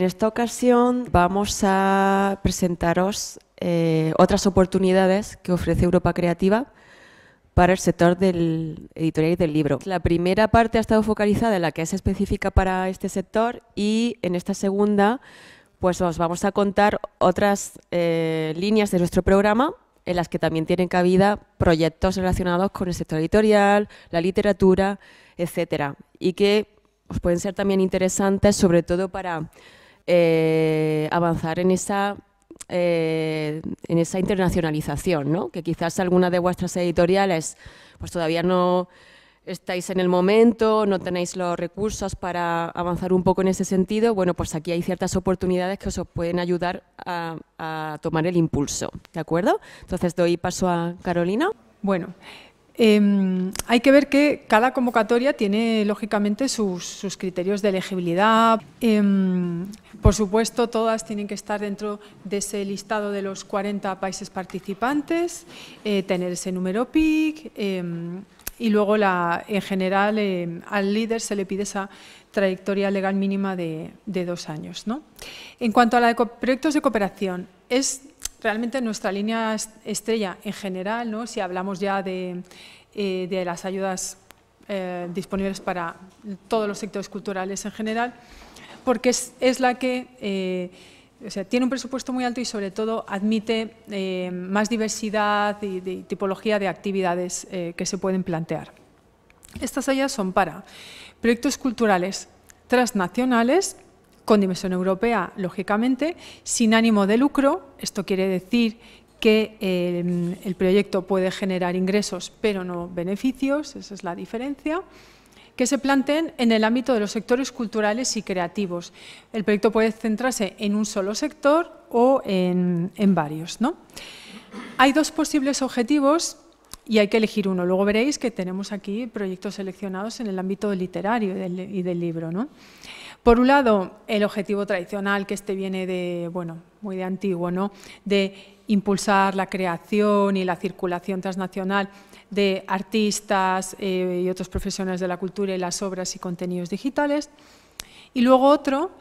En esta ocasión vamos a presentaros eh, otras oportunidades que ofrece Europa Creativa para el sector del editorial y del libro. La primera parte ha estado focalizada en la que es específica para este sector y en esta segunda pues os vamos a contar otras eh, líneas de nuestro programa en las que también tienen cabida proyectos relacionados con el sector editorial, la literatura, etcétera, y que os pueden ser también interesantes sobre todo para eh, avanzar en esa eh, en esa internacionalización, ¿no? que quizás algunas de vuestras editoriales pues todavía no estáis en el momento, no tenéis los recursos para avanzar un poco en ese sentido, bueno, pues aquí hay ciertas oportunidades que os pueden ayudar a, a tomar el impulso, ¿de acuerdo? Entonces doy paso a Carolina. Bueno, Em, hay que ver que cada convocatoria tiene, lógicamente, sus, criterios de elegibilidad. Em, por supuesto, todas tienen que estar dentro de ese listado de los 40 países participantes, eh, tener ese número PIC em, y luego, en general, al líder se le pide esa trayectoria legal mínima de, dos años. En cuanto a los proyectos de cooperación, es Realmente nuestra línea estrella en general, ¿no? si hablamos ya de, eh, las ayudas eh, disponibles para todos los sectores culturales en general, porque es, la que eh, tiene un presupuesto muy alto y sobre todo admite más diversidad y de, tipología de actividades que se pueden plantear. Estas ayudas son para proyectos culturales transnacionales, con dimensión europea, lógicamente, sin ánimo de lucro. Esto quiere decir que eh, el proyecto puede generar ingresos, pero no beneficios, esa es la diferencia que se planteen en el ámbito de los sectores culturales y creativos. El proyecto puede centrarse en un solo sector o en, varios. ¿no? Hay dos posibles objetivos y hay que elegir uno. Luego veréis que tenemos aquí proyectos seleccionados en el ámbito literario y del, libro. ¿no? Por un lado, el objetivo tradicional, que este viene de, bueno, muy de antiguo, ¿no? de impulsar la creación y la circulación transnacional de artistas eh, y otros profesionales de la cultura y las obras y contenidos digitales. Y luego otro,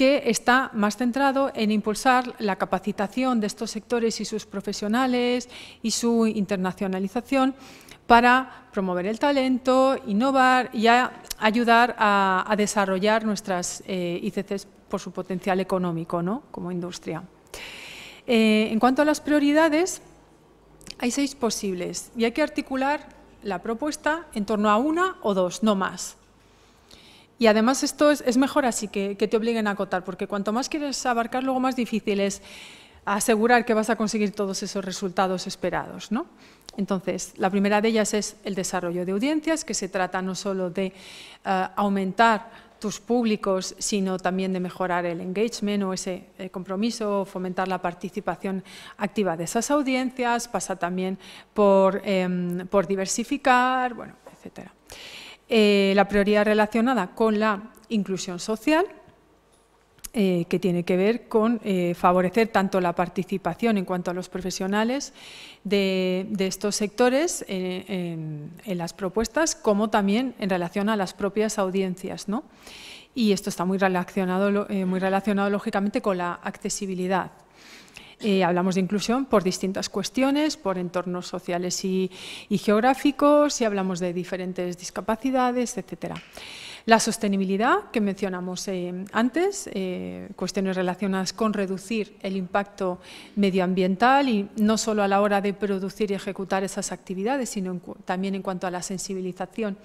que está más centrado en impulsar la capacitación de estos sectores y sus profesionales y su internacionalización para promover el talento, innovar y ayudar a, desarrollar nuestras eh, ICCs por su potencial económico ¿no? como industria. Eh, en cuanto a las prioridades, hay seis posibles y hay que articular la propuesta en torno a una o dos, no más. Y además esto es, mejor así que, que, te obliguen a acotar, porque cuanto más quieres abarcar, luego más difícil es asegurar que vas a conseguir todos esos resultados esperados. Entonces, la primera de ellas es el desarrollo de audiencias, que se trata no solo de eh, aumentar tus públicos, sino también de mejorar el engagement o ese eh, compromiso, fomentar la participación activa de esas audiencias, pasa también por, em, por diversificar, bueno, etcétera. Eh, la prioridad relacionada con la inclusión social, eh, que tiene que ver con eh, favorecer tanto la participación en cuanto a los profesionales de, estos sectores en, las propuestas, como también en relación a las propias audiencias. Y esto está muy relacionado, muy relacionado, lógicamente, con la accesibilidad. Eh, hablamos de inclusión por distintas cuestiones, por entornos sociales y, geográficos, y hablamos de diferentes discapacidades, etcétera. La sostenibilidad, que mencionamos eh, antes, eh, cuestiones relacionadas con reducir el impacto medioambiental y no solo a la hora de producir y ejecutar esas actividades, sino también en cuanto a la sensibilización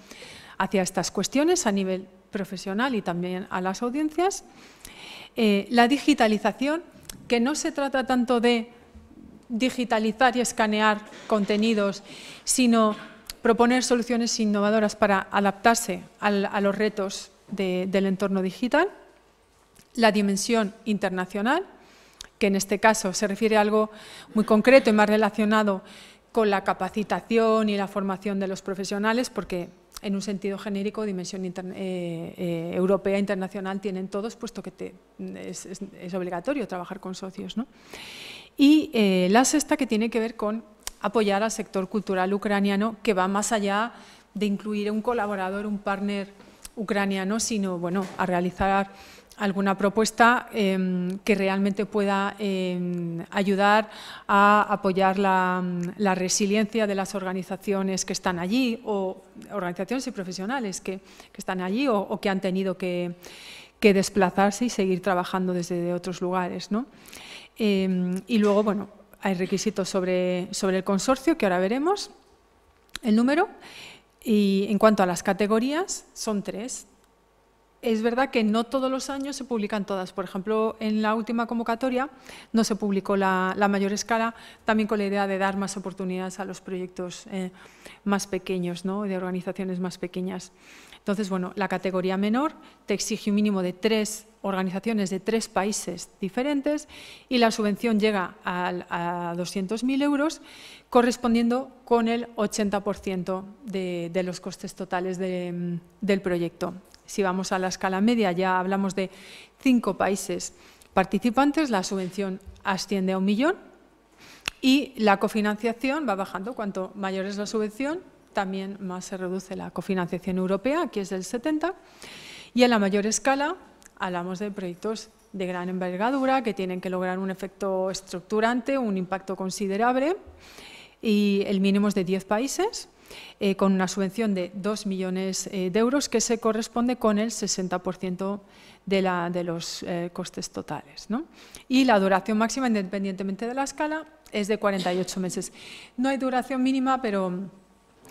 hacia estas cuestiones a nivel profesional y también a las audiencias. la digitalización que no se trata tanto de digitalizar y escanear contenidos, sino proponer soluciones innovadoras para adaptarse a los retos del entorno digital, la dimensión internacional, que en este caso se refiere a algo muy concreto y más relacionado con la capacitación y la formación de los profesionales, porque en un sentido genérico, dimensión eh, eh, europea, internacional, tienen todos, puesto que es, obligatorio trabajar con socios. Y eh, la sexta, que tiene que ver con apoyar al sector cultural ucraniano, que va más allá de incluir un colaborador, un partner ucraniano, sino bueno, a realizar alguna propuesta em, que realmente pueda em, ayudar a apoyar la, resiliencia de las organizaciones que están allí, o organizaciones y profesionales que, están allí o, que han tenido que, desplazarse y seguir trabajando desde otros lugares. ¿no? Em, y luego, bueno, hay requisitos sobre el consorcio, que ahora veremos el número. Y en cuanto a las categorías, son tres, es verdad que no todos los años se publican todas. Por ejemplo, en la última convocatoria no se publicó la, mayor escala, también con la idea de dar más oportunidades a los proyectos eh, más pequeños, de organizaciones más pequeñas. Entonces, bueno, la categoría menor te exige un mínimo de tres organizaciones de tres países diferentes y la subvención llega a, 200.000 euros, correspondiendo con el 80% de, los costes totales del proyecto. Si vamos a la escala media, ya hablamos de cinco países participantes, la subvención asciende a un millón y la cofinanciación va bajando. Cuanto mayor es la subvención, también más se reduce la cofinanciación europea, aquí es del 70, y en la mayor escala hablamos de proyectos de gran envergadura que tienen que lograr un efecto estructurante, un impacto considerable, y el mínimo es de 10 países, eh, con una subvención de 2 millones eh, de euros, que se corresponde con el 60% de, los eh, costes totales. Y la duración máxima, independientemente de la escala, es de 48 meses. No hay duración mínima, pero...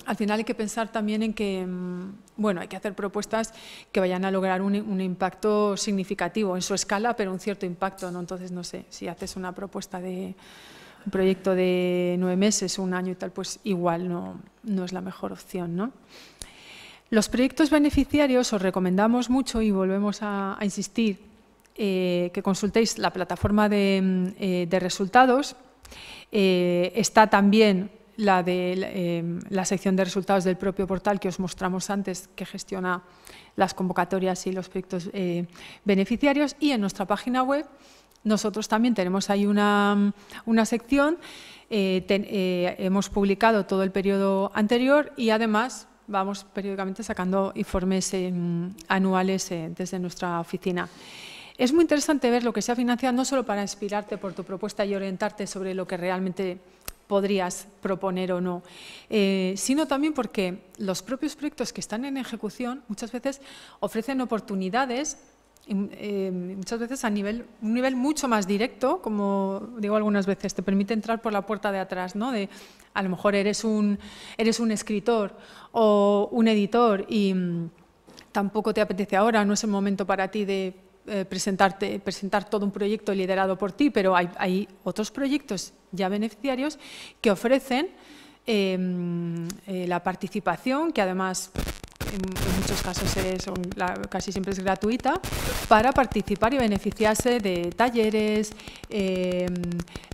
Al final hay que pensar también en que, mm, bueno, hay que hacer propuestas que vayan a lograr un, impacto significativo en su escala, pero un cierto impacto, Entonces, no sé, si haces una propuesta de un proyecto de nueve meses o un año y tal, pues igual no, es la mejor opción. Los proyectos beneficiarios os recomendamos mucho y volvemos a, insistir eh, que consultéis la plataforma de, mm, eh, resultados. Eh, está también la de em, la sección de resultados del propio portal que os mostramos antes, que gestiona las convocatorias y los proyectos beneficiarios. Y en nuestra página web nosotros también tenemos ahí una, sección, eh, eh, hemos publicado todo el periodo anterior y además vamos periódicamente sacando informes em, anuales eh, desde nuestra oficina. Es muy interesante ver lo que se ha financiado, no solo para inspirarte por tu propuesta y orientarte sobre lo que realmente podrías proponer o no, sino también porque los propios proyectos que están en ejecución muchas veces ofrecen oportunidades eh, muchas veces a nivel, un nivel mucho más directo, como digo algunas veces, te permite entrar por la puerta de atrás, ¿no? De, a lo mejor eres un, eres un escritor o un editor y mm, tampoco te apetece ahora, no es el momento para ti de eh, presentarte, presentar todo un proyecto liderado por ti, pero hay, otros proyectos ya beneficiarios que ofrecen eh, mm, la participación, que además en muchos casos es, casi siempre es gratuita, para participar y beneficiarse de talleres, em,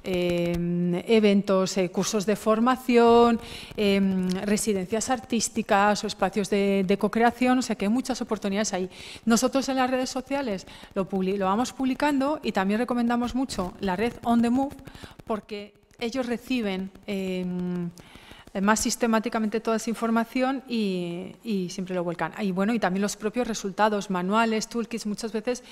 em, eventos, eh, cursos de formación, em, residencias artísticas o espacios de, co-creación, o sea que hay muchas oportunidades ahí. Nosotros en las redes sociales lo, lo vamos publicando y también recomendamos mucho la red On The Move porque ellos reciben... Eh, más sistemáticamente toda esa información y, siempre lo vuelcan. Y bueno, y también los propios resultados, manuales, toolkits, muchas veces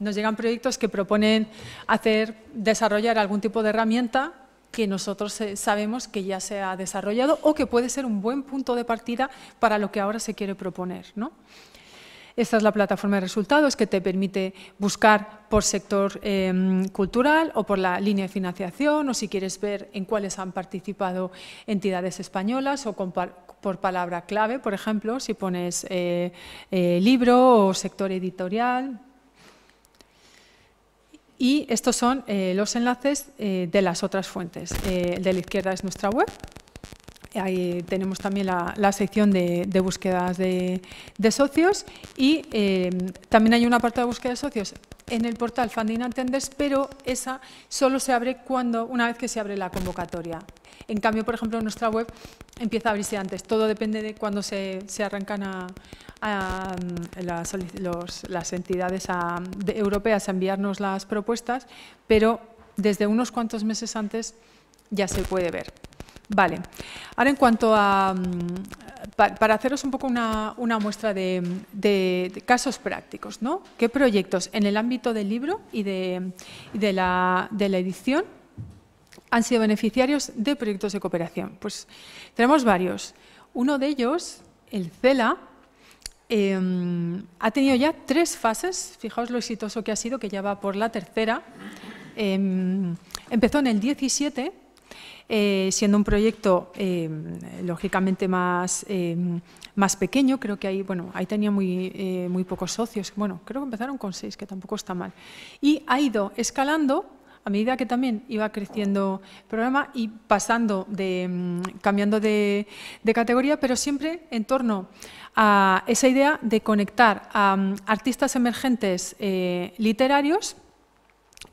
nos llegan proyectos que proponen hacer, desarrollar algún tipo de herramienta que nosotros eh, sabemos que ya se ha desarrollado o que puede ser un buen punto de partida para lo que ahora se quiere proponer, ¿no? Esta es la plataforma de resultados que te permite buscar por sector em, cultural o por la línea de financiación o si quieres ver en cuáles han participado entidades españolas o por palabra clave, por ejemplo, si pones eh, eh, libro o sector editorial. Y estos son eh, los enlaces de las otras fuentes. el de la izquierda es nuestra web, Ahí tenemos también la, sección de, búsquedas de, socios y em, también hay una parte de búsqueda de socios en el portal Funding and Tenders, pero esa solo se abre cuando, una vez que se abre la convocatoria. En cambio, por ejemplo, nuestra web empieza a abrirse antes. Todo depende de cuándo se, arrancan em, las, entidades europeas a enviarnos las propuestas, pero desde unos cuantos meses antes ya se puede ver. Vale, ahora en cuanto a, mm, para haceros un poco una, muestra de, casos prácticos, ¿no? ¿Qué proyectos en el ámbito del libro y de, la, edición han sido beneficiarios de proyectos de cooperación? Pues tenemos varios. Uno de ellos, el CELA, em, ha tenido ya tres fases. Fijaos lo exitoso que ha sido, que ya va por la tercera. Em, empezó en el 17 eh, siendo un proyecto eh, lógicamente más, eh, más pequeño, creo que ahí, bueno, ahí tenía muy, muy pocos socios, bueno, creo que empezaron con seis, que tampoco está mal, y ha ido escalando a medida que también iba creciendo el programa y pasando de, mm, cambiando de, categoría, pero siempre en torno a esa idea de conectar a mm, artistas emergentes literarios,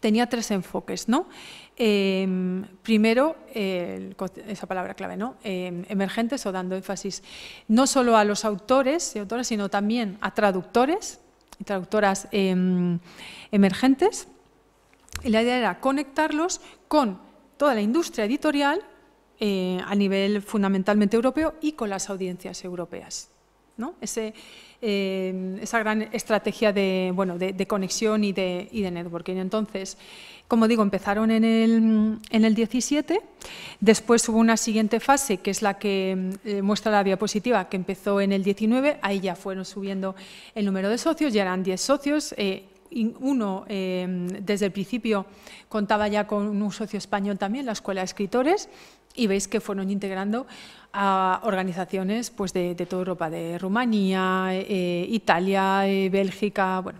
tenía tres enfoques, ¿no? Em, primero, esa palabra clave, ¿no? Em, emergentes o dando énfasis no solo a los autores y autoras, sino también a traductores y traductoras em, emergentes. Y la idea era conectarlos con toda la industria editorial eh, a nivel fundamentalmente europeo y con las audiencias europeas. ¿no? esa gran estrategia de, bueno, conexión y de, y de networking. Entonces, como digo, empezaron en el, 17, después hubo una siguiente fase, que es la que eh, muestra la diapositiva, que empezó en el 19, ahí ya fueron subiendo el número de socios, ya eran 10 socios, eh, uno eh, desde el principio contaba ya con un socio español también, la Escuela de Escritores, y veis que fueron integrando a organizaciones pues, de, toda Europa, de Rumanía, Italia, Bélgica, bueno,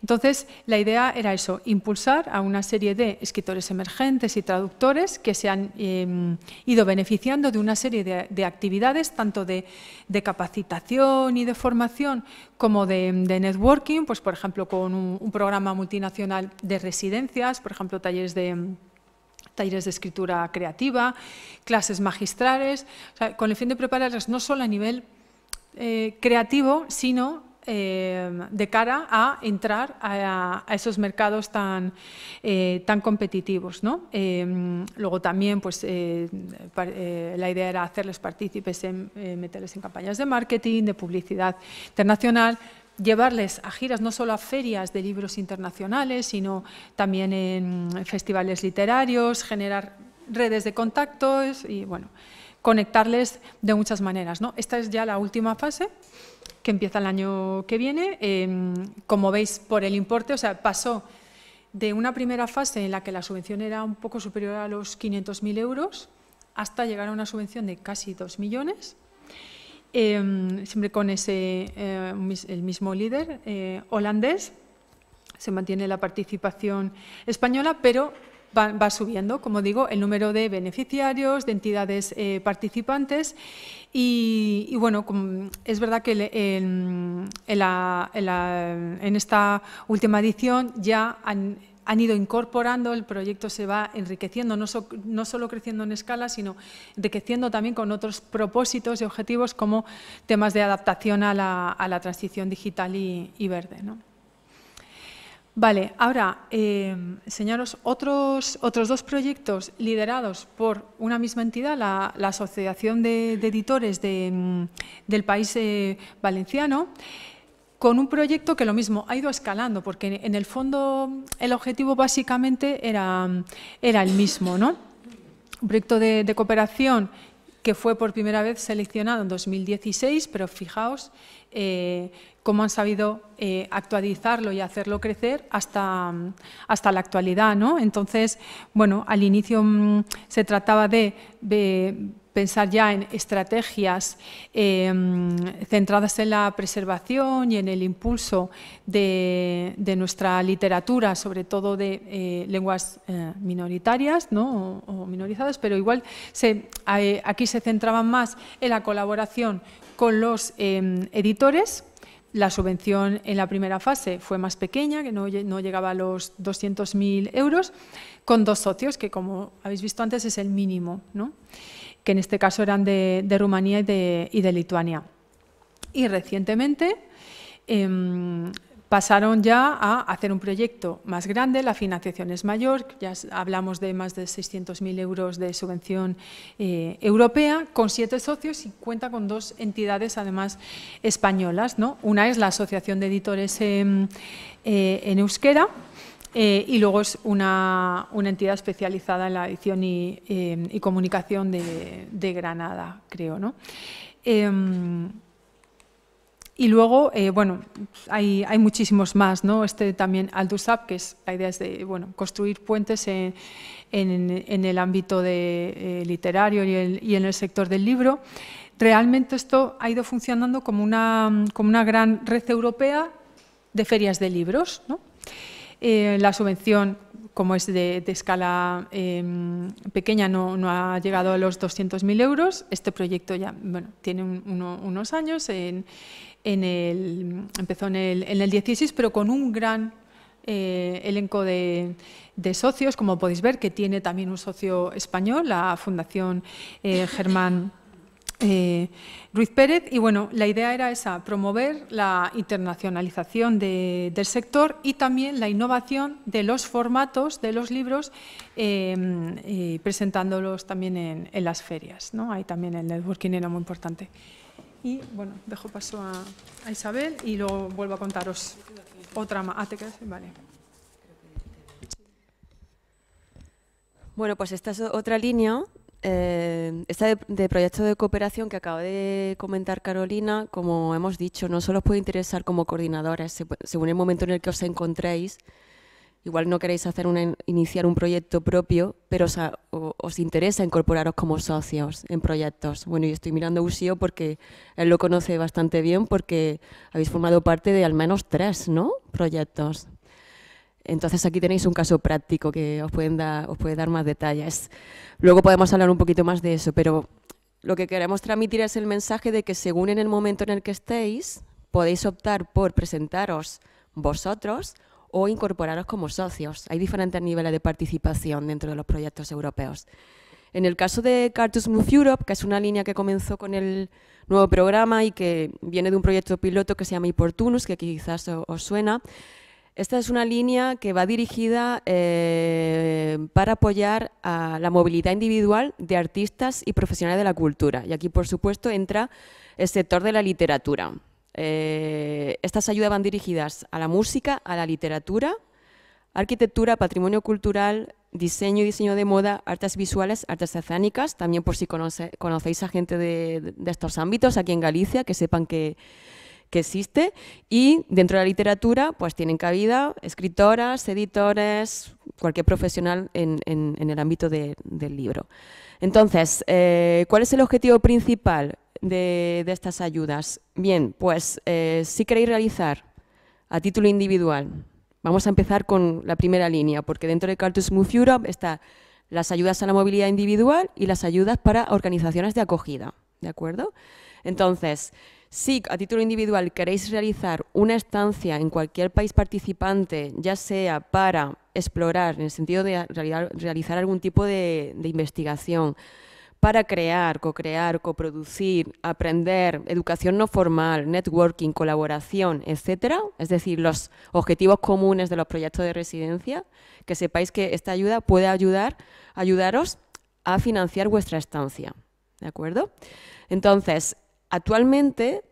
entonces, la idea era eso, impulsar a una serie de escritores emergentes y traductores que se han em, ido beneficiando de una serie de, actividades, tanto de, capacitación y de formación como de, networking, pues por ejemplo con un, programa multinacional de residencias, por ejemplo talleres de talleres de escritura creativa, clases magistrales, con el fin de prepararlas no solo a nivel eh, creativo, sino Em, de cara a entrar a, esos mercados tan, eh, tan competitivos. Em, luego también pues, eh, eh, la idea era hacerles partícipes, en, meterles en campañas de marketing, de publicidad internacional, llevarles a giras, no solo a ferias de libros internacionales, sino también en festivales literarios, generar redes de contactos y bueno, conectarles de muchas maneras. Esta es ya la última fase que empieza el año que viene. Em, como veis, por el importe, o sea, pasó de una primera fase en la que la subvención era un poco superior a los 500.000 euros hasta llegar a una subvención de casi 2 millones, em, siempre con ese, eh, el mismo líder eh, holandés. Se mantiene la participación española, pero va, subiendo, como digo, el número de beneficiarios, de entidades eh, participantes y, bueno, es verdad que en, esta última edición ya han ido incorporando, el proyecto se va enriqueciendo, no, solo creciendo en escala, sino enriqueciendo también con otros propósitos y objetivos como temas de adaptación a la, transición digital y, y verde. ¿no? Vale, ahora eh, señalos otros, otros dos proyectos liderados por una misma entidad, la, Asociación de, Editores mm, del País eh, Valenciano, con un proyecto que lo mismo ha ido escalando, porque en el fondo el objetivo básicamente era, era el mismo, ¿no? Un proyecto de, de cooperación que fue por primera vez seleccionado en 2016, pero fijaos eh, cómo han sabido eh, actualizarlo y hacerlo crecer hasta, hasta la actualidad. ¿no? Entonces, bueno, al inicio mm, se trataba de pensar ya en estrategias em, centradas en la preservación y en el impulso de, nuestra literatura, sobre todo de eh, lenguas eh, minoritarias o, minorizadas, pero igual aquí se centraban más en la colaboración con los em, editores, la subvención en la primera fase fue más pequeña, que no, no llegaba a los 200.000 euros, con dos socios, que como habéis visto antes es el mínimo. ¿no? que en este caso eran de, Rumanía y de, Lituania. Y recientemente em, pasaron ya a hacer un proyecto más grande, la financiación es mayor, ya hablamos de más de 600.000 euros de subvención eh, europea, con siete socios y cuenta con dos entidades además españolas. ¿no? Una es la Asociación de Editores en eh, Euskera, eh, y luego es una, entidad especializada en la edición y, eh, comunicación de, Granada, creo. ¿no? Em, y luego, eh, bueno, hay, muchísimos más, ¿no? Este también Aldusap, que es la idea es de bueno, construir puentes en, el ámbito de, literario y, en el sector del libro. Realmente esto ha ido funcionando como una, como una gran red europea de ferias de libros, ¿no? Eh, la subvención, como es de, escala em, pequeña, no, ha llegado a los 200.000 euros. Este proyecto ya bueno, tiene unos años, empezó en el, 16, pero con un gran eh, elenco de, socios, como podéis ver, que tiene también un socio español, la Fundación eh, Germán eh, Ruiz Pérez. Y bueno, la idea era esa, promover la internacionalización del sector y también la innovación de los formatos de los libros, eh, eh, presentándolos también en, las ferias. ¿no? Ahí también el networking era muy importante. Y bueno, dejo paso a, Isabel y luego vuelvo a contaros otra más. Ah, ¿te quedas? Vale. Bueno, pues esta es otra línea eh, esta de, proyecto de cooperación que acaba de comentar Carolina, como hemos dicho, no solo os puede interesar como coordinadores, según el momento en el que os encontréis, igual no queréis hacer una, iniciar un proyecto propio, pero os, interesa incorporaros como socios en proyectos. Bueno, yo estoy mirando a Usío porque él lo conoce bastante bien, porque habéis formado parte de al menos tres ¿no? proyectos. Entonces aquí tenéis un caso práctico que os, puede dar más detalles. Luego podemos hablar un poquito más de eso, pero lo que queremos transmitir es el mensaje de que según en el momento en el que estéis, podéis optar por presentaros vosotros o incorporaros como socios. Hay diferentes niveles de participación dentro de los proyectos europeos. En el caso de Cartus mu Europe, que es una línea que comenzó con el nuevo programa y que viene de un proyecto piloto que se llama Iportunus, que quizás os suena, esta es una línea que va dirigida eh, para apoyar a la movilidad individual de artistas y profesionales de la cultura. Y aquí, por supuesto, entra el sector de la literatura. Eh, estas ayudas van dirigidas a la música, a la literatura, arquitectura, patrimonio cultural, diseño y diseño de moda, artes visuales, artes escénicas, también por si conocéis a gente de, estos ámbitos aquí en Galicia, que sepan que, que existe y dentro de la literatura pues tienen cabida escritoras, editores, cualquier profesional en, el ámbito del libro. Entonces, eh, ¿cuál es el objetivo principal de, estas ayudas? Bien, pues eh, si queréis realizar a título individual, vamos a empezar con la primera línea, porque dentro de Cartus Smooth Europe está las ayudas a la movilidad individual y las ayudas para organizaciones de acogida, ¿de acuerdo? Entonces, si a título individual queréis realizar una estancia en cualquier país participante, ya sea para explorar, en el sentido de realizar, realizar algún tipo de, investigación, para crear, co-crear, coproducir, aprender, educación no formal, networking, colaboración, etcétera, es decir, los objetivos comunes de los proyectos de residencia, que sepáis que esta ayuda puede ayudar, ayudaros a financiar vuestra estancia. ¿De acuerdo? Entonces, Actualmente,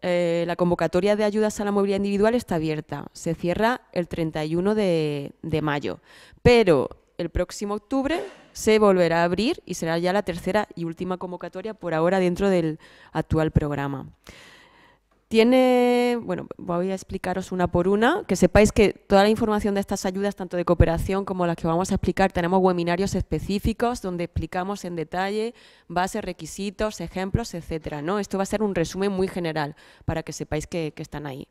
eh, la convocatoria de ayudas a la movilidad individual está abierta. Se cierra el 31 de mayo. Pero el próximo octubre se volverá a abrir y será ya la tercera y última convocatoria por ahora dentro del actual programa. Tiene, bueno, voy a explicaros una por una. Que sepáis que toda la información de estas ayudas, tanto de cooperación como las que vamos a explicar, tenemos webinarios específicos donde explicamos en detalle bases, requisitos, ejemplos, etcétera. ¿no? Esto va a ser un resumen muy general para que sepáis que, están ahí.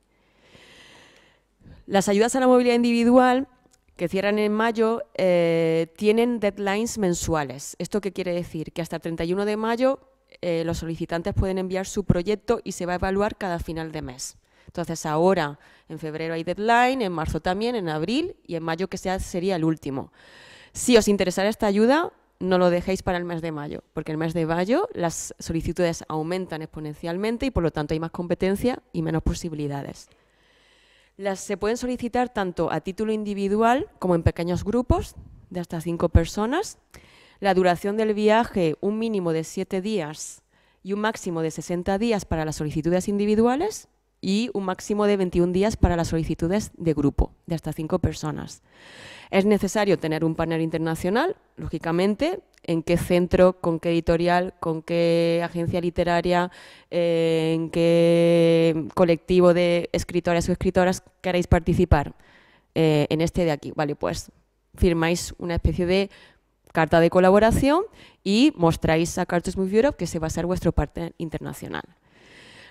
Las ayudas a la movilidad individual que cierran en mayo, eh, tienen deadlines mensuales. ¿Esto qué quiere decir? Que hasta el 31 de mayo eh, los solicitantes pueden enviar su proyecto y se va a evaluar cada final de mes. Entonces ahora, en febrero hay deadline, en marzo también, en abril y en mayo que sea, sería el último. Si os interesara esta ayuda, no lo dejéis para el mes de mayo, porque el mes de mayo las solicitudes aumentan exponencialmente y por lo tanto hay más competencia y menos posibilidades. Las se pueden solicitar tanto a título individual como en pequeños grupos de hasta cinco personas la duración del viaje un mínimo de siete días y un máximo de 60 días para las solicitudes individuales y un máximo de 21 días para las solicitudes de grupo, de hasta cinco personas. Es necesario tener un panel internacional, lógicamente, en qué centro, con qué editorial, con qué agencia literaria, eh, en qué colectivo de escritores o escritoras queréis participar eh, en este de aquí. Vale, pues firmáis una especie de carta de colaboración y mostráis a Move Europe que se va a ser vuestro partner internacional.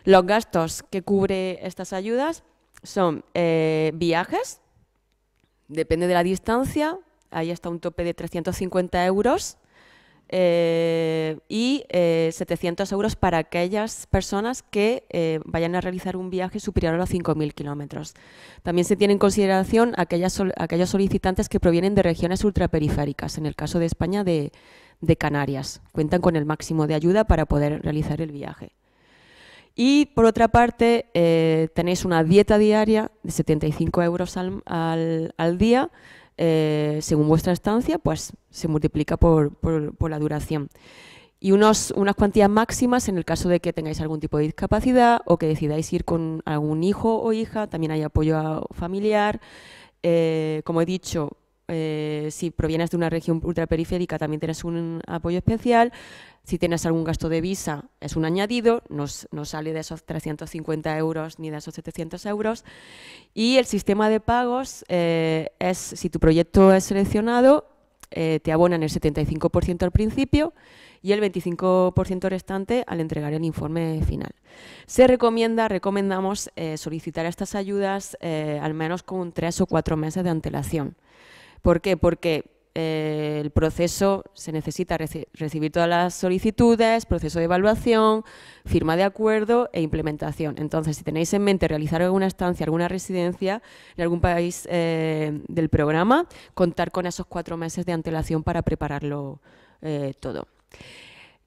Los gastos que cubre estas ayudas son eh, viajes, depende de la distancia, ahí está un tope de 350 euros eh, y 700 eh, euros para aquellas personas que eh, vayan a realizar un viaje superior a los 5.000 kilómetros. También se tiene en consideración aquellas, aquellos solicitantes que provienen de regiones ultraperiféricas, en el caso de España de, Canarias. Cuentan con el máximo de ayuda para poder realizar el viaje. Y por otra parte, tenéis una dieta diaria de 75 euros al, día eh, según vuestra estancia, pues se multiplica por, la duración. Y unas cuantías máximas en el caso de que tengáis algún tipo de discapacidad o que decidáis ir con algún hijo o hija, también hay apoyo familiar. Eh, como he dicho, eh, si provienes de una región ultraperiférica también tienes un apoyo especial, si tienes algún gasto de visa es un añadido, no, sale de esos 350 euros ni de esos 700 euros. Y el sistema de pagos eh, es, si tu proyecto es seleccionado, eh, te abonan el 75% al principio y el 25% restante al entregar el informe final. Se recomienda, recomendamos solicitar estas ayudas al menos con tres o cuatro meses de antelación. ¿Por qué? Porque eh, el proceso se necesita recibir todas las solicitudes, proceso de evaluación, firma de acuerdo e implementación. Entonces, si tenéis en mente realizar alguna estancia, alguna residencia en algún país eh, del programa, contar con esos cuatro meses de antelación para prepararlo eh, todo.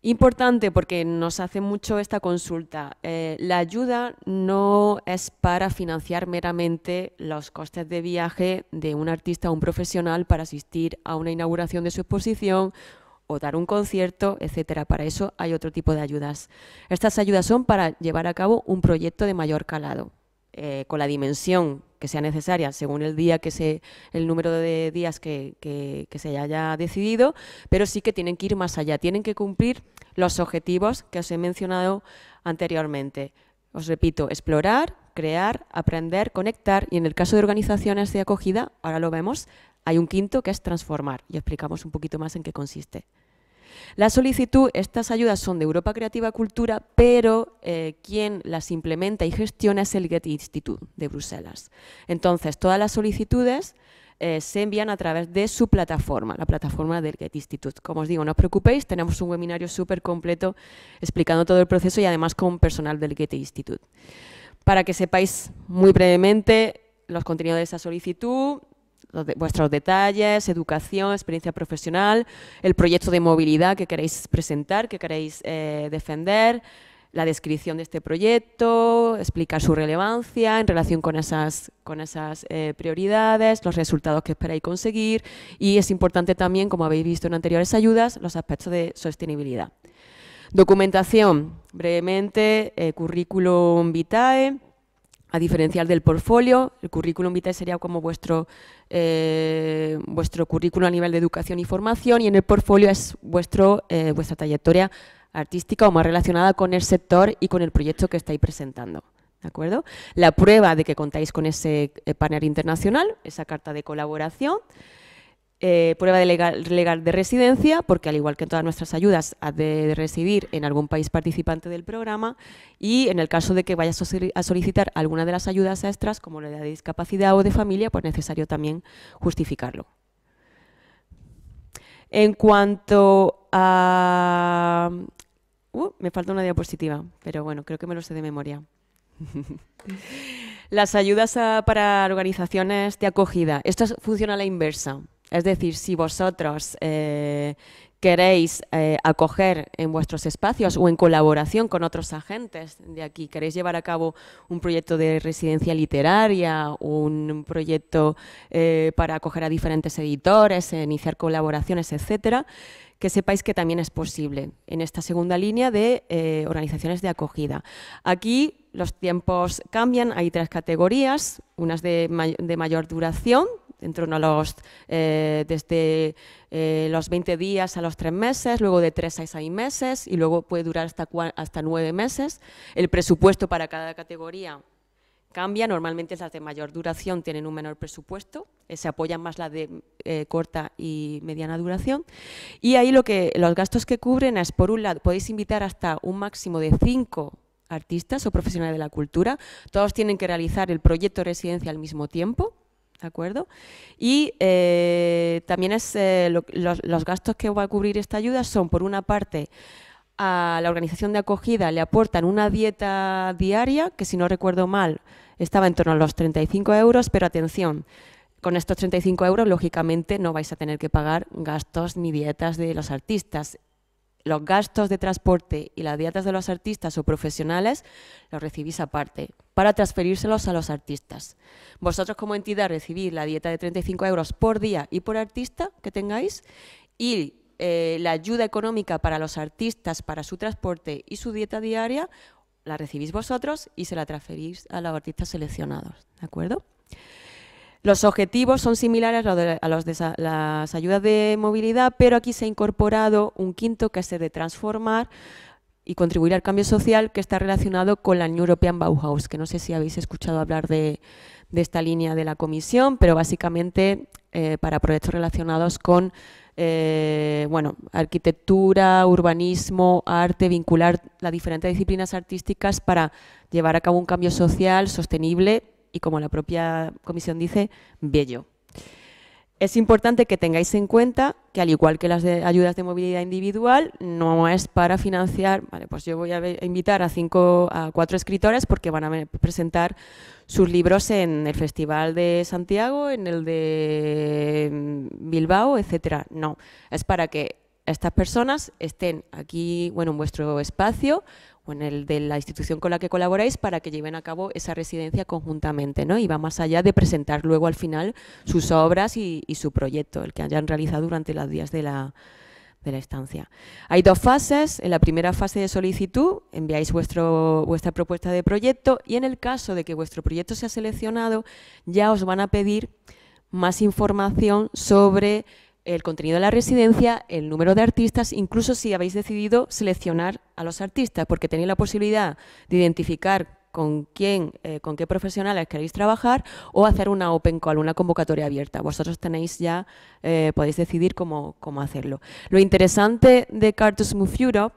Importante porque nos hace mucho esta consulta. Eh, la ayuda no es para financiar meramente los costes de viaje de un artista o un profesional para asistir a una inauguración de su exposición o dar un concierto, etcétera. Para eso hay otro tipo de ayudas. Estas ayudas son para llevar a cabo un proyecto de mayor calado. Eh, con la dimensión que sea necesaria según el día que se, el número de días que, que, se haya decidido, pero sí que tienen que ir más allá, tienen que cumplir los objetivos que os he mencionado anteriormente. Os repito, explorar, crear, aprender, conectar y en el caso de organizaciones de acogida, ahora lo vemos, hay un quinto que es transformar y explicamos un poquito más en qué consiste. La solicitud, estas ayudas son de Europa Creativa Cultura, pero eh, quien las implementa y gestiona es el Getty Institute de Bruselas. Entonces, todas las solicitudes eh, se envían a través de su plataforma, la plataforma del Getty Institute. Como os digo, no os preocupéis, tenemos un webinario súper completo explicando todo el proceso y además con personal del Getty Institute. Para que sepáis muy brevemente los contenidos de esa solicitud, vuestros detalles, educación, experiencia profesional, el proyecto de movilidad que queréis presentar, que queréis eh, defender, la descripción de este proyecto, explicar su relevancia en relación con esas, con esas eh, prioridades, los resultados que esperáis conseguir y es importante también, como habéis visto en anteriores ayudas, los aspectos de sostenibilidad. Documentación, brevemente, eh, currículum vitae, a diferencial del portfolio, el currículum vitae sería como vuestro eh, vuestro currículum a nivel de educación y formación y en el portfolio es vuestro, eh, vuestra trayectoria artística o más relacionada con el sector y con el proyecto que estáis presentando. ¿De acuerdo? La prueba de que contáis con ese eh, panel internacional, esa carta de colaboración. Eh, prueba legal, de residencia, porque al igual que todas nuestras ayudas, has de recibir en algún país participante del programa y en el caso de que vayas a solicitar alguna de las ayudas extras, como la de discapacidad o de familia, pues necesario también justificarlo. En cuanto a... Uh, me falta una diapositiva, pero bueno, creo que me lo sé de memoria. las ayudas para organizaciones de acogida. Esto funciona a la inversa. Es decir, si vosotros eh, queréis eh, acoger en vuestros espacios o en colaboración con otros agentes de aquí, queréis llevar a cabo un proyecto de residencia literaria, un proyecto eh, para acoger a diferentes editores, e iniciar colaboraciones, etcétera, que sepáis que también es posible en esta segunda línea de organizaciones de acogida. Aquí los tiempos cambian, hay tres categorías, unas de mayor duración, dentro de eh, desde eh, los 20 días a los 3 meses, luego de 3 a 6 meses y luego puede durar hasta, hasta 9 meses. El presupuesto para cada categoría cambia, normalmente las de mayor duración tienen un menor presupuesto, eh, se apoyan más las de corta y mediana duración. Y ahí lo que, los gastos que cubren es, por un lado, podéis invitar hasta un máximo de 5 artistas o profesionales de la cultura, todos tienen que realizar el proyecto de residencia al mismo tiempo, ¿de acuerdo? Y eh, también es, eh, los, los, gastos que va a cubrir esta ayuda son, por una parte, a la organización de acogida le aportan una dieta diaria, que si no recuerdo mal estaba en torno a los 35 euros, pero atención, con estos 35 euros, lógicamente, no vais a tener que pagar gastos ni dietas de los artistas los gastos de transporte y las dietas de los artistas o profesionales los recibís aparte, para transferírselos a los artistas. Vosotros como entidad recibís la dieta de 35 euros por día y por artista que tengáis y eh, la ayuda económica para los artistas, para su transporte y su dieta diaria, la recibís vosotros y se la transferís a los artistas seleccionados. ¿De acuerdo? Los objetivos son similares a los de las ayudas de movilidad, pero aquí se ha incorporado un quinto que es el de transformar y contribuir al cambio social que está relacionado con la New European Bauhaus, que no sé si habéis escuchado hablar de, esta línea de la comisión, pero básicamente eh, para proyectos relacionados con eh, bueno, arquitectura, urbanismo, arte, vincular las diferentes disciplinas artísticas para llevar a cabo un cambio social sostenible y, como la propia comisión dice, bello. Es importante que tengáis en cuenta que, al igual que las ayudas de movilidad individual, no es para financiar, vale, pues yo voy a invitar a, cinco, a cuatro escritores porque van a presentar sus libros en el Festival de Santiago, en el de mm, Bilbao, etc. No, es para que estas personas estén aquí, bueno, en vuestro espacio, o en el de la institución con la que colaboráis para que lleven a cabo esa residencia conjuntamente, ¿no? Y va más allá de presentar luego al final sus obras y, su proyecto, el que hayan realizado durante los días de la, estancia. Hay dos fases. En la primera fase de solicitud enviáis vuestro, vuestra propuesta de proyecto y en el caso de que vuestro proyecto sea seleccionado ya os van a pedir más información sobre el contenido de la residencia, el número de artistas, incluso si habéis decidido seleccionar a los artistas, porque tenéis la posibilidad de identificar con quién, eh, con qué profesionales queréis trabajar o hacer una open call, una convocatoria abierta. Vosotros tenéis ya, eh, podéis decidir cómo, hacerlo. Lo interesante de Cartus Move Europe,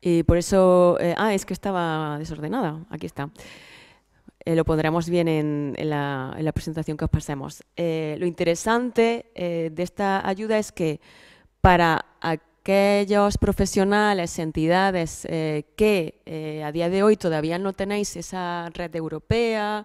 y por eso, eh, ah, es que estaba desordenada, aquí está. Eh, lo pondremos bien en, la, presentación que os pasemos. Eh, lo interesante eh, de esta ayuda es que para aquellos profesionales, entidades que a día de hoy todavía no tenéis esa red europea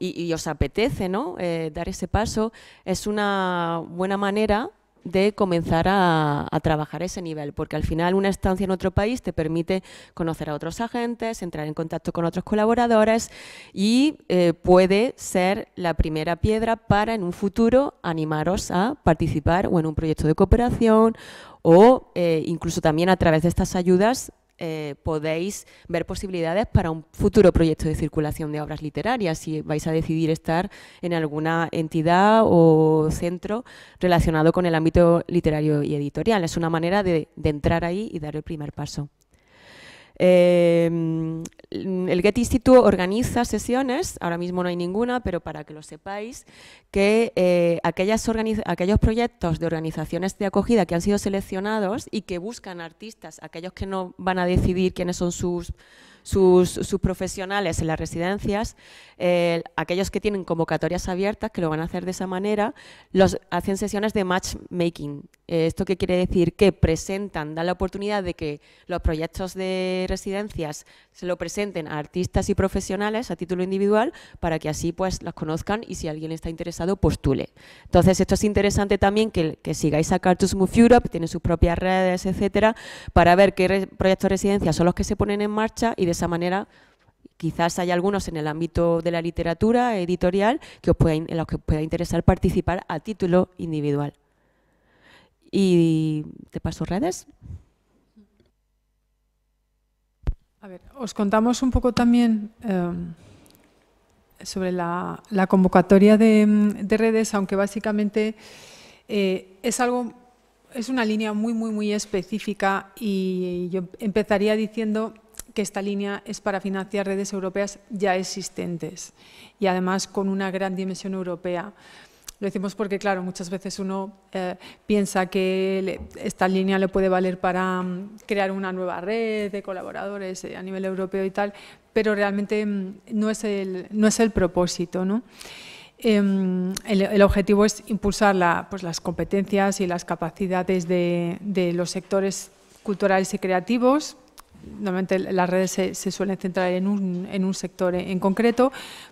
y, os apetece ¿no? dar ese paso, es una buena manera de comenzar a, a, trabajar ese nivel, porque al final una estancia en otro país te permite conocer a otros agentes, entrar en contacto con otros colaboradores y eh, puede ser la primera piedra para en un futuro animaros a participar o en un proyecto de cooperación o eh, incluso también a través de estas ayudas eh, podéis ver posibilidades para un futuro proyecto de circulación de obras literarias, si vais a decidir estar en alguna entidad o centro relacionado con el ámbito literario y editorial. Es una manera de entrar ahí y dar el primer paso. Em, el Get Institute organiza sesiones, ahora mismo no hay ninguna, pero para que lo sepáis, que eh, aquellos proyectos de organizaciones de acogida que han sido seleccionados y que buscan artistas, aquellos que no van a decidir quiénes son sus profesionales en las residencias, eh, aquellos que tienen convocatorias abiertas, que lo van a hacer de esa manera, hacen sesiones de matchmaking. Eh, ¿Esto qué quiere decir? Que presentan, dan la oportunidad de que los proyectos de residencias se lo presenten a artistas y profesionales a título individual para que así pues las conozcan y si alguien está interesado postule. Pues Entonces esto es interesante también que, sigáis a Cartus Move Europe, tiene sus propias redes, etcétera, para ver qué proyectos de residencia son los que se ponen en marcha y de esa manera quizás hay algunos en el ámbito de la literatura editorial que os pueda, en los que os pueda interesar participar a título individual. Y te paso redes. A ver, os contamos un poco también em, sobre la, convocatoria de, redes, aunque básicamente eh, es algo, es una línea muy, muy, muy específica y yo empezaría diciendo que esta línea es para financiar redes europeas ya existentes y además con una gran dimensión europea. Lo decimos porque, claro, muchas veces uno eh, piensa que esta línea le puede valer para mm, crear una nueva red de colaboradores eh, a nivel europeo y tal, pero realmente mm, no, es el, no es el propósito. Em, el, objetivo es impulsar pues, las competencias y las capacidades de, los sectores culturales y creativos normalmente las redes se, suelen centrar en un, en un, sector en concreto,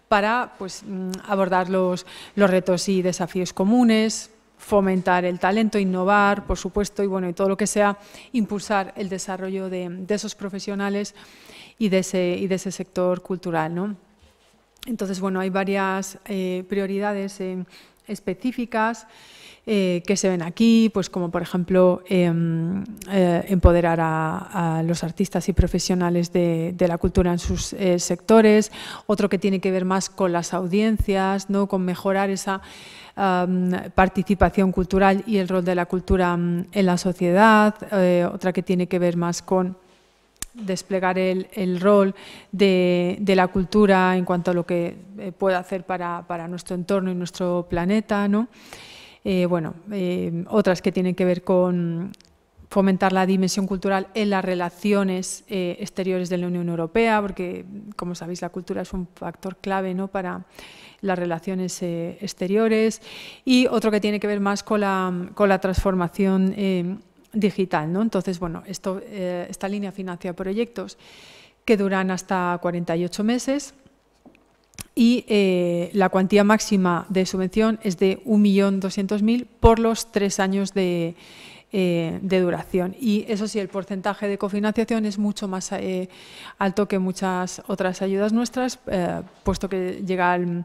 para pues, mm, abordar los, retos y desafíos comunes, fomentar el talento, innovar, por supuesto, y bueno, y todo lo que sea impulsar el desarrollo de, esos profesionales y de ese, de ese sector cultural. Entonces, bueno, hay varias eh, prioridades eh, específicas. Eh, que se ven aquí, pues como por ejemplo em, eh, empoderar a, los artistas y profesionales de, la cultura en sus eh, sectores, otro que tiene que ver más con las audiencias, ¿no? con mejorar esa participación cultural y el rol de la cultura en la sociedad, otra que tiene que ver más con desplegar el, rol de, la cultura en cuanto a lo que puede hacer para, para nuestro entorno y nuestro planeta. ¿no? Eh, bueno, eh, otras que tienen que ver con fomentar la dimensión cultural en las relaciones eh, exteriores de la Unión Europea, porque, como sabéis, la cultura es un factor clave ¿no? para las relaciones exteriores, y otro que tiene que ver más con la, transformación digital. ¿no? Entonces, bueno, esto, esta línea financia proyectos que duran hasta 48 meses y eh, la cuantía máxima de subvención es de 1.200.000 por los tres años eh, de, duración. Y eso sí, el porcentaje de cofinanciación es mucho más eh, alto que muchas otras ayudas nuestras, puesto que llega al,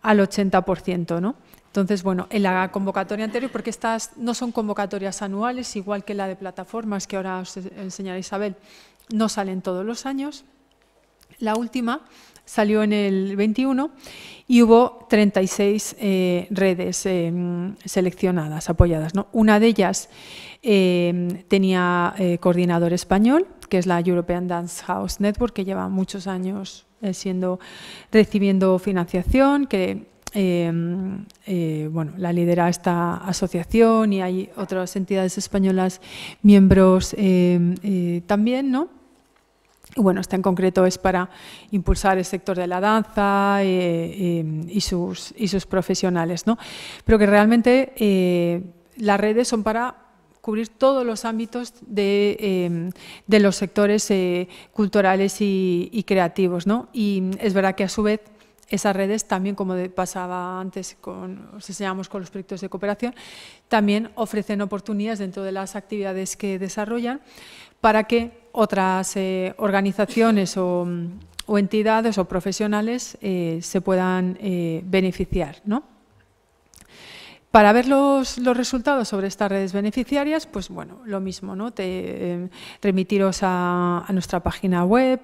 al 80%. ¿no? Entonces, bueno, en la convocatoria anterior, porque estas no son convocatorias anuales, igual que la de plataformas que ahora os enseñará Isabel, no salen todos los años. La última salió en el 21 y hubo 36 eh, redes eh, seleccionadas, apoyadas. Una de ellas eh, tenía coordinador español, que es la European Dance House Network, que lleva muchos años siendo, recibiendo financiación, que bueno, la lidera esta asociación y hay otras entidades españolas miembros también, ¿no? Y bueno, esta en concreto es para impulsar el sector de la danza eh, eh, y, sus, profesionales, ¿no? Pero que realmente eh, las redes son para cubrir todos los ámbitos de, los sectores culturales y, creativos, ¿no? Y es verdad que a su vez esas redes también, como pasaba antes con, os enseñamos con los proyectos de cooperación, también ofrecen oportunidades dentro de las actividades que desarrollan para que otras eh, organizaciones o, entidades o profesionales eh, se puedan eh, beneficiar. Para ver los, resultados sobre estas redes beneficiarias, pues bueno, lo mismo, ¿no? remitiros a, nuestra página web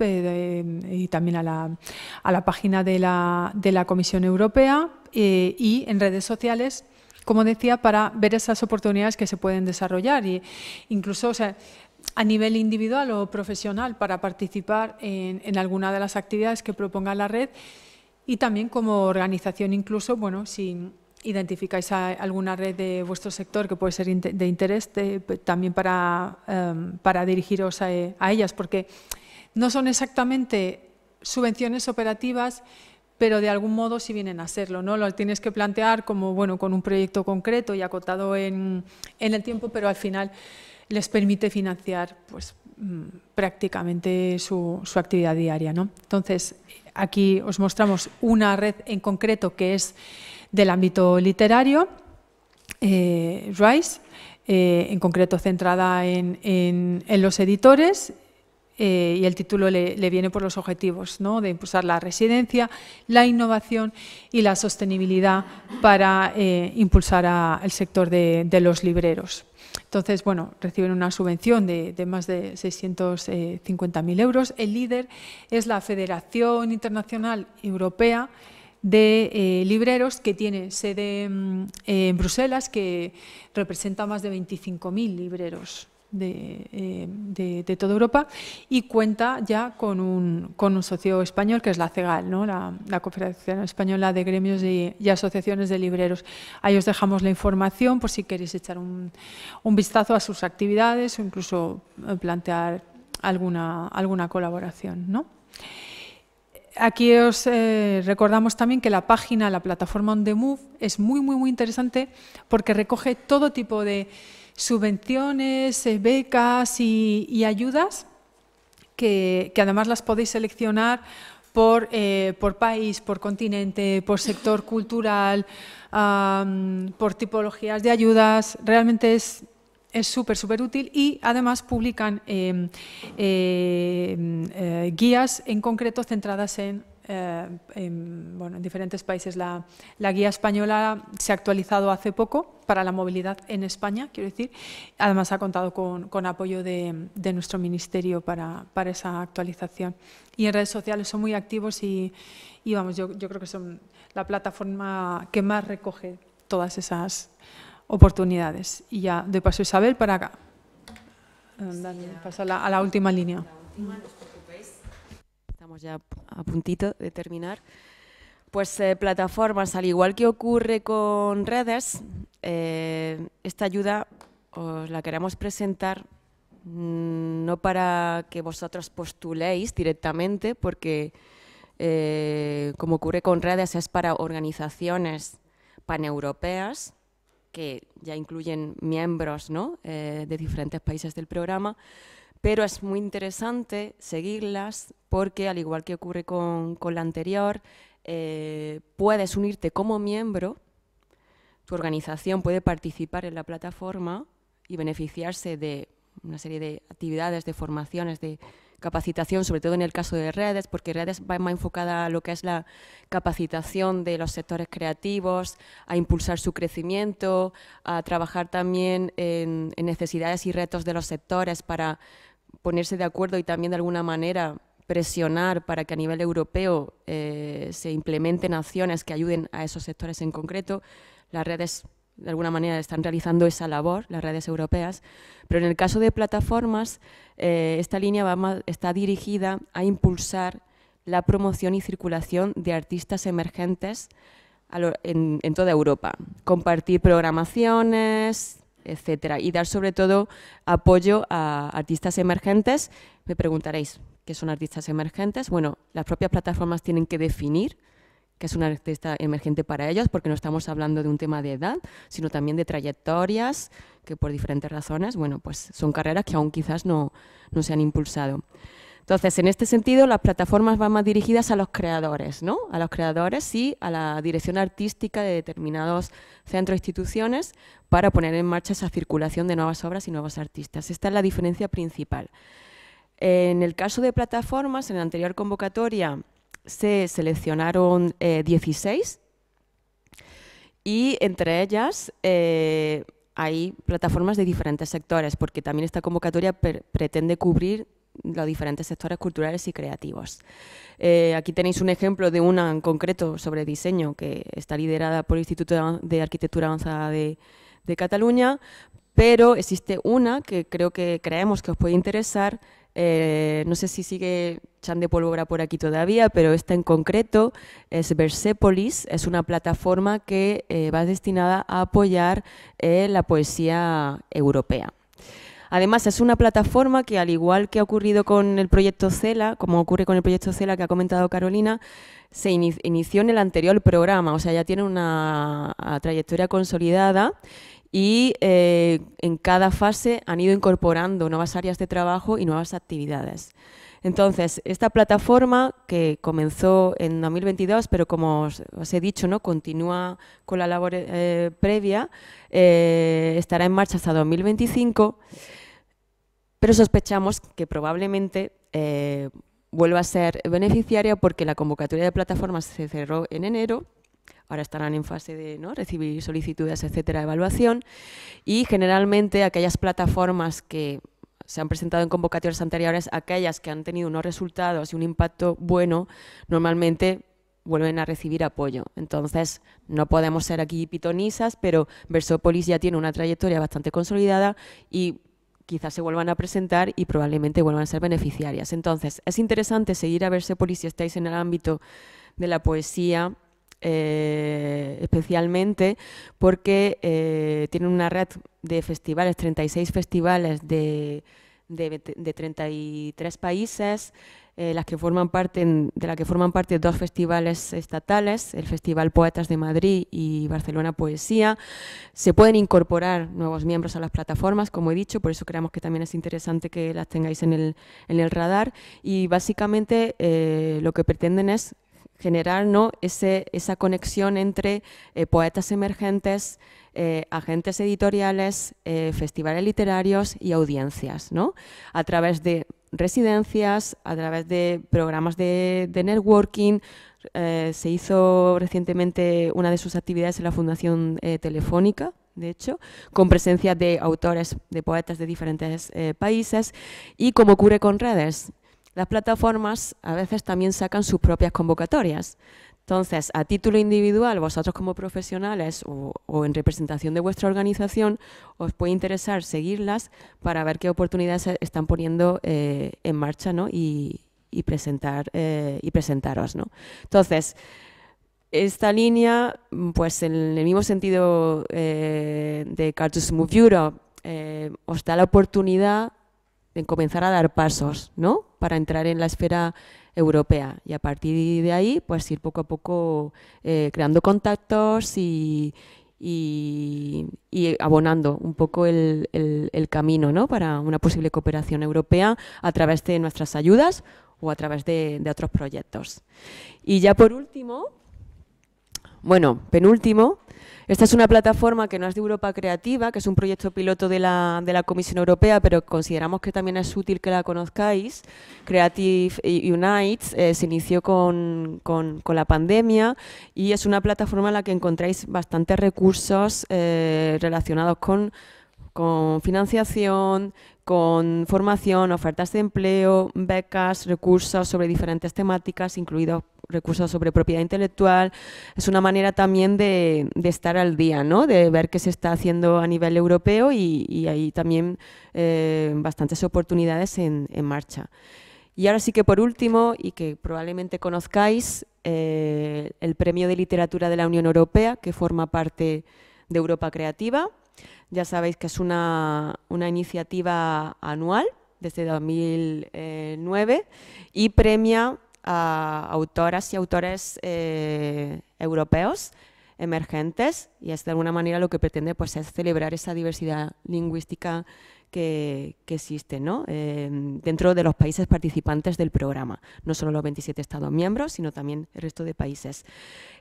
y también a la, página de la, Comisión Europea y en redes sociales como decía, para ver esas oportunidades que se pueden desarrollar. Y incluso, o sea, a nivel individual o profesional para participar en, alguna de las actividades que proponga la red y también como organización incluso, bueno, si identificáis alguna red de vuestro sector que puede ser de interés también para, em, para dirigiros a, ellas, porque no son exactamente subvenciones operativas, pero de algún modo sí vienen a serlo, ¿no? Lo tienes que plantear como, bueno, con un proyecto concreto y acotado en, en el tiempo, pero al final les permite financiar pues, mm, prácticamente su, actividad diaria. ¿no? Entonces, aquí os mostramos una red en concreto que es del ámbito literario, eh, RISE, eh, en concreto centrada en, los editores eh, y el título le, viene por los objetivos ¿no? de impulsar la residencia, la innovación y la sostenibilidad para impulsar al sector de los libreros. Entonces, bueno, reciben una subvención de, más de 650.000 euros. El líder es la Federación Internacional Europea de eh, libreros que tiene sede mm, en Bruselas, que representa más de 25.000 libreros eh, de, toda Europa y cuenta ya con un, socio español que es la CEGAL, ¿no? la, la, Confederación Española de Gremios y, Asociaciones de Libreros. Ahí os dejamos la información por si queréis echar un, vistazo a sus actividades o incluso eh, plantear alguna, alguna colaboración. ¿no? Aquí os eh, recordamos también que la página, la plataforma On The Move es muy, muy, muy interesante porque recoge todo tipo de subvenciones, eh, becas y, ayudas, que, además las podéis seleccionar por, eh, por país, por continente, por sector cultural, por tipologías de ayudas. Realmente es súper, súper útil y además publican em, em, eh, guías en concreto centradas en eh, en, bueno, en diferentes países. La, la, guía española se ha actualizado hace poco para la movilidad en España, quiero decir. Además, ha contado con, con apoyo de, de, nuestro ministerio para, para, esa actualización. Y en redes sociales son muy activos y, y vamos, yo, yo creo que son la plataforma que más recoge todas esas oportunidades. Y ya doy paso a Isabel para eh, acá. a la, a la última línea estamos ya a puntito de terminar. Pues eh, plataformas, al igual que ocurre con redes, eh, esta ayuda os la queremos presentar mm, no para que vosotros postuléis directamente, porque eh, como ocurre con redes es para organizaciones paneuropeas que ya incluyen miembros de diferentes países del programa, pero es muy interesante seguirlas porque, al igual que ocurre con, con la anterior, eh, puedes unirte como miembro, tu organización puede participar en la plataforma y beneficiarse de una serie de actividades, de formaciones, de capacitación, sobre todo en el caso de redes, porque redes va más enfocada a lo que es la capacitación de los sectores creativos, a impulsar su crecimiento, a trabajar también en, en necesidades y retos de los sectores para ponerse de acuerdo y también de alguna manera presionar para que a nivel europeo eh, se implementen acciones que ayuden a esos sectores en concreto. Las redes, de alguna manera, están realizando esa labor, las redes europeas, pero en el caso de plataformas, eh, esta línea va está dirigida a impulsar la promoción y circulación de artistas emergentes en toda Europa, compartir programaciones, etcétera. Y dar sobre todo apoyo a artistas emergentes. Me preguntaréis, ¿qué son artistas emergentes? Bueno, las propias plataformas tienen que definir qué es un artista emergente para ellos, porque no estamos hablando de un tema de edad, sino también de trayectorias que por diferentes razones, bueno, pues son carreras que aún quizás no, no se han impulsado. Entonces, en este sentido, las plataformas van más dirigidas a los creadores, ¿no? A los creadores y a la dirección artística de determinados centros e instituciones para poner en marcha esa circulación de nuevas obras y nuevos artistas. Esta es la diferencia principal. En el caso de plataformas, en la anterior convocatoria se seleccionaron 16 eh, y entre ellas eh, hay plataformas de diferentes sectores, porque también esta convocatoria pretende cubrir los diferentes sectores culturales y creativos. Eh, aquí tenéis un ejemplo de una en concreto sobre diseño que está liderada por el Instituto de Arquitectura Avanzada de, Cataluña, pero existe una que creo que creemos que os puede interesar. Eh, no sé si sigue Chan de Pólvora por aquí todavía, pero esta en concreto es Versepolis, es una plataforma que eh, va destinada a apoyar la poesía europea. Además, es una plataforma que, al igual que ha ocurrido con el proyecto CELA, como ocurre con el proyecto CELA que ha comentado Carolina, se inició en el anterior programa, o sea, ya tiene una trayectoria consolidada y eh, en cada fase han ido incorporando nuevas áreas de trabajo y nuevas actividades. Entonces, esta plataforma que comenzó en 2022, pero como os, he dicho, ¿no? continúa con la labor eh, previa, eh, estará en marcha hasta 2025 pero sospechamos que probablemente eh, vuelva a ser beneficiaria porque la convocatoria de plataformas se cerró en enero, ahora estarán en fase de ¿no? recibir solicitudes, etcétera, de evaluación, y generalmente aquellas plataformas que se han presentado en convocatorias anteriores, aquellas que han tenido unos resultados y un impacto bueno, normalmente vuelven a recibir apoyo. Entonces, no podemos ser aquí pitonisas, pero Versopolis ya tiene una trayectoria bastante consolidada y quizás se vuelvan a presentar y probablemente vuelvan a ser beneficiarias. Entonces, es interesante seguir a verse por si estáis en el ámbito de la poesía, eh, especialmente porque eh, tienen una red de festivales, 36 festivales de 33 países, eh, las que forman parte, de la que forman parte dos festivales estatales, el Festival Poetas de Madrid y Barcelona Poesía. Se pueden incorporar nuevos miembros a las plataformas, como he dicho, por eso creemos que también es interesante que las tengáis en el, radar. Y básicamente eh, lo que pretenden es generar ¿no? Ese, esa conexión entre eh, poetas emergentes, agentes editoriales, festivales literarios y audiencias, ¿no? a través de residencias, a través de programas de, networking. Eh, se hizo recientemente una de sus actividades en la Fundación eh, Telefónica, de hecho, con presencia de autores, de poetas de diferentes eh, países y como ocurre con redes. Las plataformas a veces también sacan sus propias convocatorias. Entonces, a título individual, vosotros como profesionales o, en representación de vuestra organización, os puede interesar seguirlas para ver qué oportunidades están poniendo eh, en marcha ¿no? y, presentar, eh, y presentaros. ¿no? Entonces, esta línea, mm, pues en el mismo sentido eh, de Cartoon Smooth Europe, os da la oportunidad de comenzar a dar pasos ¿no? para entrar en la esfera europea y a partir de ahí pues ir poco a poco eh, creando contactos y, abonando un poco el, camino ¿no? para una posible cooperación europea a través de nuestras ayudas o a través de, de otros proyectos. Y ya por último, bueno, penúltimo, esta es una plataforma que no es de Europa Creativa, que es un proyecto piloto de la, Comisión Europea, pero consideramos que también es útil que la conozcáis. Creative Unites eh, se inició con, la pandemia y es una plataforma en la que encontráis bastantes recursos eh, relacionados con con financiación, con formación, ofertas de empleo, becas, recursos sobre diferentes temáticas, incluidos recursos sobre propiedad intelectual. Es una manera también de, estar al día, de ver qué se está haciendo a nivel europeo y, hay también eh, bastantes oportunidades en, marcha. Y ahora sí que por último, y que probablemente conozcáis, eh, el Premio de Literatura de la Unión Europea, que forma parte de Europa Creativa. Ya sabéis que es una, iniciativa anual desde 2009 y premia a autoras y autores eh, europeos emergentes y es de alguna manera lo que pretende pues, es celebrar esa diversidad lingüística que, que existen ¿no? Em, dentro de los países participantes del programa, no solo los 27 Estados miembros, sino también el resto de países.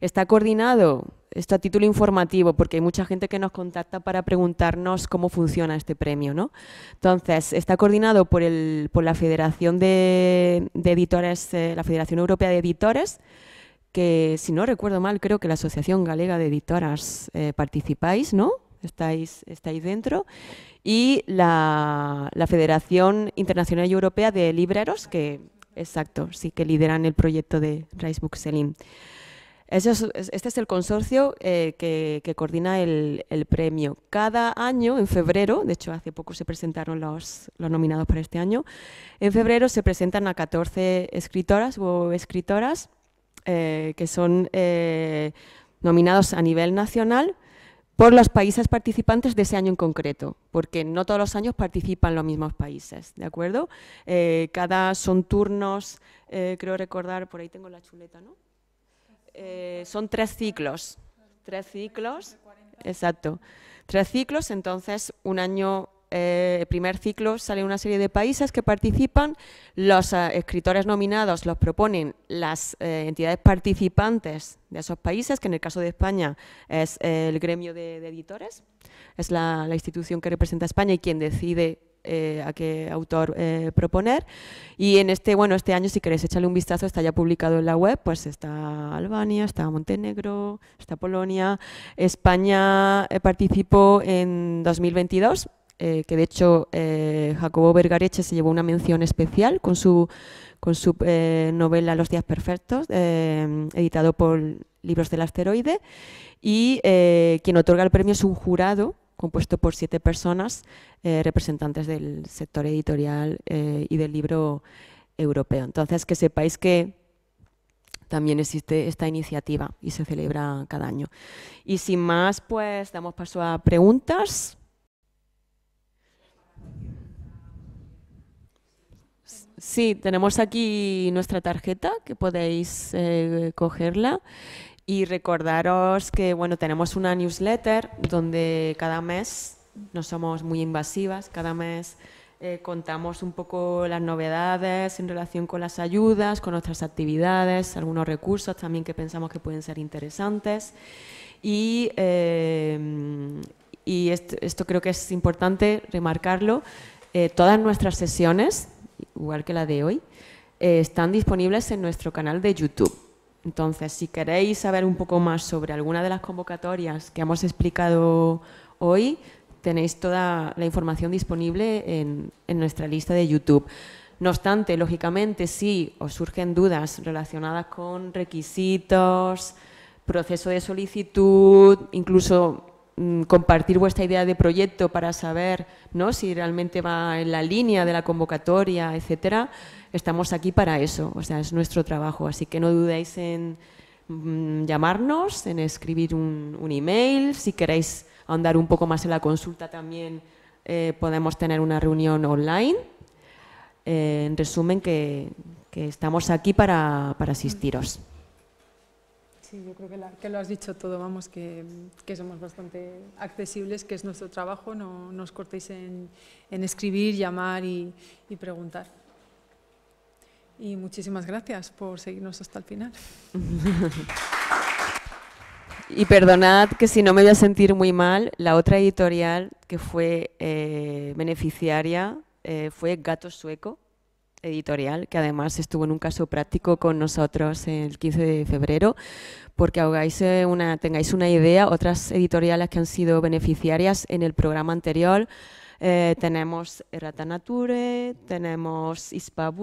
Está coordinado, esto a título informativo, porque hay mucha gente que nos contacta para preguntarnos cómo funciona este premio. ¿no? Entonces, está coordinado por, por la Federación de, Editores, eh, la Federación Europea de Editores, que si no recuerdo mal, creo que la Asociación Galega de Editoras eh, participáis, ¿no? estáis, estáis dentro, y la, Federación Internacional y Europea de Libreros, que exacto, sí que lideran el proyecto de Rice Book Selim. Este es el consorcio eh, que, coordina el, premio. Cada año, en febrero, de hecho hace poco se presentaron los, nominados para este año, en febrero se presentan a 14 escritoras o escritoras eh, que son eh, nominados a nivel nacional por los países participantes de ese año en concreto, porque no todos los años participan los mismos países, ¿de acuerdo? Eh, cada son turnos, eh, creo recordar, por ahí tengo la chuleta, ¿no? Eh, son tres ciclos, tres ciclos, exacto, tres ciclos, entonces un año eh, primer ciclo sale una serie de países que participan, los eh, escritores nominados los proponen las eh, entidades participantes de esos países, que en el caso de España es el gremio de, editores, es la, institución que representa a España y quien decide eh, a qué autor proponer. Y en este, bueno, este año, si queréis echarle un vistazo, está ya publicado en la web, pues está Albania, está Montenegro, está Polonia. España participó en 2022 eh, que de hecho eh, Jacobo Vergareche se llevó una mención especial con su, con su eh, novela Los días perfectos, editado por Libros del Asteroide, y quien otorga el premio es un jurado compuesto por siete personas representantes del sector editorial y del libro europeo. Entonces, que sepáis que también existe esta iniciativa y se celebra cada año. Y sin más, pues damos paso a preguntas. Sí, tenemos aquí nuestra tarjeta que podéis eh, cogerla y recordaros que bueno, tenemos una newsletter donde cada mes, no somos muy invasivas, cada mes eh, contamos un poco las novedades en relación con las ayudas, con nuestras actividades, algunos recursos también que pensamos que pueden ser interesantes. Y, eh, esto, creo que es importante remarcarlo. todas nuestras sesiones igual que la de hoy, eh, están disponibles en nuestro canal de YouTube. Entonces, si queréis saber un poco más sobre alguna de las convocatorias que hemos explicado hoy, tenéis toda la información disponible en nuestra lista de YouTube. No obstante, lógicamente, si os surgen dudas relacionadas con requisitos, proceso de solicitud, incluso Mm, compartir vuestra idea de proyecto para saber ¿no? si realmente va en la línea de la convocatoria, etcétera, estamos aquí para eso, o sea, es nuestro trabajo. Así que no dudéis en mm, llamarnos, en escribir un, email, si queréis andar un poco más en la consulta también eh, podemos tener una reunión online. Eh, en resumen, que, estamos aquí para asistiros. Sí, yo creo que, lo has dicho todo, vamos, que, somos bastante accesibles, que es nuestro trabajo, no, os cortéis en, escribir, llamar y, preguntar. Y muchísimas gracias por seguirnos hasta el final. Y perdonad que si no me voy a sentir muy mal, la otra editorial que fue eh, beneficiaria eh, fue Gato Sueco editorial, que además estuvo en un caso práctico con nosotros el 15 de febrero, porque eh, tengáis una idea, otras editoriales que han sido beneficiarias en el programa anterior, eh, tenemos Errata Nature, tenemos ispa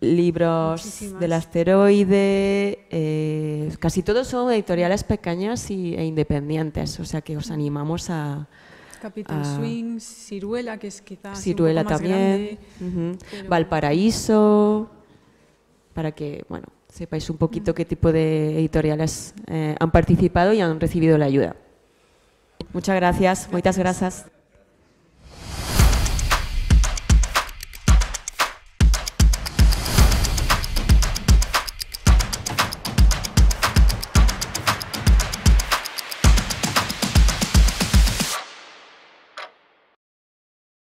libros del asteroide, eh, casi todos son editoriales pequeñas e independientes, o sea que os animamos a, Capitán ah. Swing, Ciruela, que es quizás. más también. Grande, Valparaíso, para que, bueno, sepáis un poquito qué tipo de editoriales eh, han participado y han recibido la ayuda. Muchas gracias. muchas gracias.